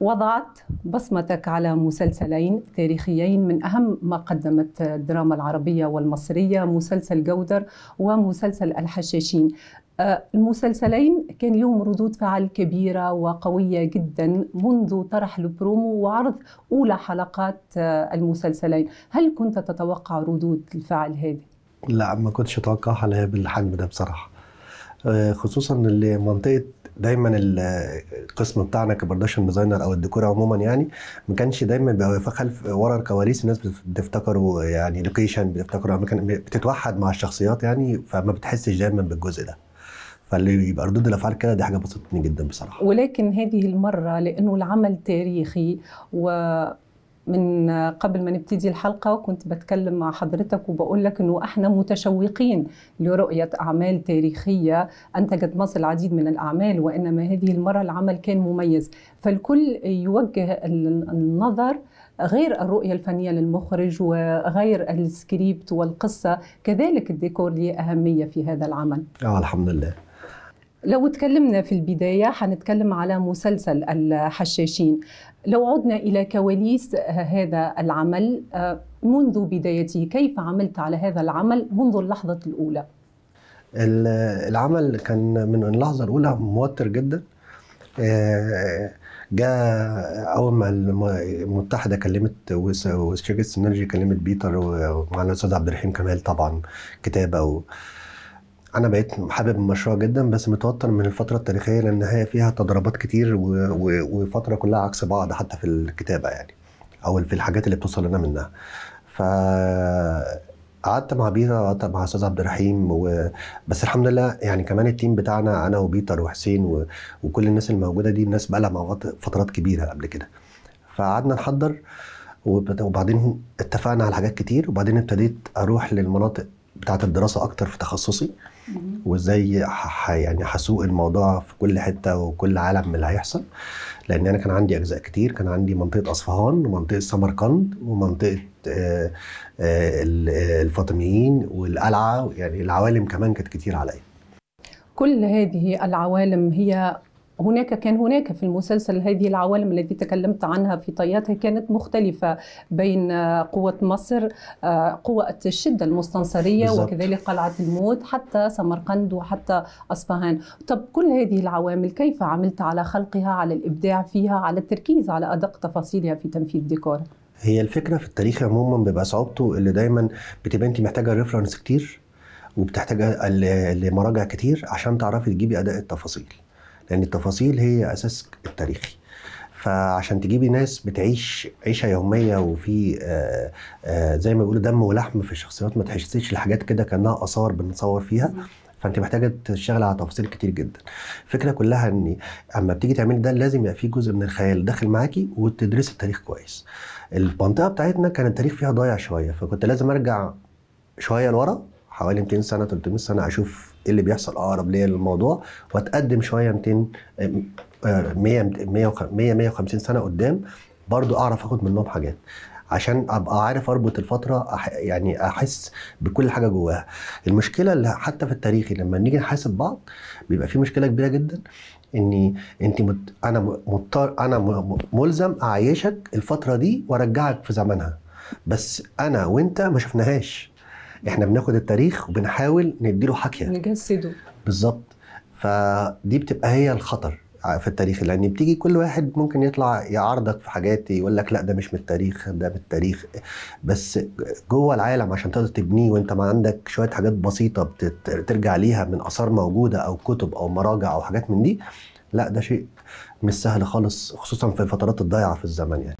وضعت بصمتك على مسلسلين تاريخيين من أهم ما قدمت الدراما العربية والمصرية مسلسل جودر ومسلسل الحشاشين آه، المسلسلين كان لهم ردود فعل كبيرة وقوية جدا منذ طرح البرومو وعرض أولى حلقات آه، المسلسلين هل كنت تتوقع ردود الفعل هذه؟ لا ما كنتش أتوقعها بالحجم ده بصراحة آه، خصوصا اللي منطقة دايما القسم بتاعنا كبرودكشن ديزاينر او الديكور عموما يعني ما كانش دايما بيبقى خلف ورا الكواليس الناس بتفتكره يعني لوكيشن بتفتكره اماكن بتتوحد مع الشخصيات يعني فما بتحسش دايما بالجزء ده فاللي يبقى ردود الافعال كده دي حاجه بسطتني جدا بصراحه ولكن هذه المره لانه العمل تاريخي و من قبل ما نبتدي الحلقة كنت بتكلم مع حضرتك وبقول لك أنه احنا متشوقين لرؤية أعمال تاريخية أنتجت مصر العديد من الأعمال وإنما هذه المرة العمل كان مميز فالكل يوجه النظر غير الرؤية الفنية للمخرج وغير السكريبت والقصة كذلك الديكور ليه أهمية في هذا العمل آه الحمد لله لو تكلمنا في البداية حنتكلم على مسلسل الحشاشين لو عدنا إلى كواليس آه، هذا العمل آه، منذ بدايته كيف عملت على هذا العمل منذ اللحظة الأولى؟ العمل كان من اللحظة الأولى موتر جدا آه، جاء أول ما المتحدة كلمت وشركة سينرجي كلمت بيتر ومعنا الأستاذ عبد الرحيم كمال طبعا كتابة انا بقيت حابب المشروع جدا بس متوتر من الفتره التاريخيه لان هي فيها تضاربات كتير و... و... وفتره كلها عكس بعض حتى في الكتابه يعني او في الحاجات اللي بتوصل لنا منها ف قعدت مع بيتر قعدت مع استاذ عبد الرحيم و... بس الحمد لله يعني كمان التيم بتاعنا انا وبيتر وحسين و... وكل الناس الموجوده دي الناس بقى لها مع بعض فترات كبيره قبل كده فقعدنا نحضر وبعدين اتفقنا على حاجات كتير وبعدين ابتديت اروح للمناطق بتاعت الدراسه اكتر في تخصصي وازاي يعني هسوق الموضوع في كل حته وكل عالم من اللي هيحصل لان انا كان عندي اجزاء كتير كان عندي منطقه اصفهان ومنطقه سمرقند ومنطقه آه، آه، الفاطميين والقلعه يعني العوالم كمان كانت كتير عليا كل هذه العوالم هي هناك كان هناك في المسلسل هذه العوالم التي تكلمت عنها في طياتها كانت مختلفة بين آه، قوة مصر آه، قوة الشدة المستنصرية بالزبط. وكذلك قلعة الموت حتى سمرقند وحتى أصفهان طب كل هذه العوامل كيف عملت على خلقها على الإبداع فيها على التركيز على أدق تفاصيلها في تنفيذ ديكور هي الفكره في التاريخ عموما بيبقى صعوبته اللي دايما بتبقى انت محتاجه ريفرنس كتير وبتحتاج لمراجع كتير عشان تعرفي تجيبي اداء التفاصيل لان التفاصيل هي اساس التاريخي فعشان تجيبي ناس بتعيش عيشه يوميه وفي آآ آه، آآ آه، زي ما بيقولوا دم ولحم في الشخصيات ما تحسيش لحاجات كده كانها اثار بنصور فيها نعم. فانت محتاجه تشتغل على تفاصيل كتير جدا الفكره كلها ان اما بتيجي تعملي ده لازم يبقى في جزء من الخيال داخل معاكي وتدرسي التاريخ كويس المنطقه بتاعتنا كان التاريخ فيها ضايع شويه فكنت لازم ارجع شويه لورا حوالي 200 سنه 300 سنه اشوف ايه اللي بيحصل اقرب آه، ليا للموضوع واتقدم شويه 200 100 100 150 سنه قدام برضو اعرف اخد منهم حاجات عشان ابقى عارف اربط الفتره أح يعني احس بكل حاجه جواها المشكله اللي حتى في التاريخ لما نيجي نحاسب بعض بيبقى في مشكله كبيره جدا اني انت مت... انا مضطر انا ملزم اعيشك الفتره دي وارجعك في زمنها بس انا وانت ما شفناهاش احنا بناخد التاريخ وبنحاول نديله حكيه يعني. نجسده بالظبط فدي بتبقى هي الخطر في التاريخ لان بتيجي كل واحد ممكن يطلع يعارضك في حاجات يقول لك لا ده مش من التاريخ ده من التاريخ بس جوه العالم عشان تقدر تبنيه وانت ما عندك شويه حاجات بسيطه ترجع ليها من اثار موجوده او كتب او مراجع او حاجات من دي لا ده شيء مش سهل خالص خصوصا في الفترات الضايعه في الزمن يعني